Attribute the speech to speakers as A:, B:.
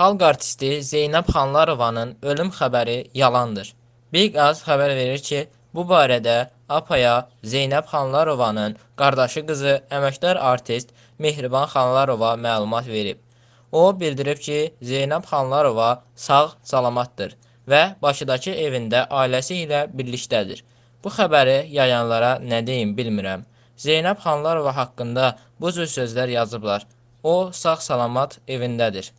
A: Xalq artisti Zeynəb Xanlarovanın ölüm xəbəri yalandır. Big Az xəbər verir ki, bu barədə APA-ya Zeynəb Xanlarovanın qardaşı qızı əməkdar artist Mehriban Xanlarova məlumat verib. O bildirib ki, Zeynəb Xanlarova sağ-salamatdır və Bakıdakı evində ailəsi ilə birlikdədir. Bu xəbəri yayanlara nə deyim bilmirəm. Zeynəb Xanlarova haqqında bu cür sözlər yazıblar. O sağ-salamat
B: evindədir.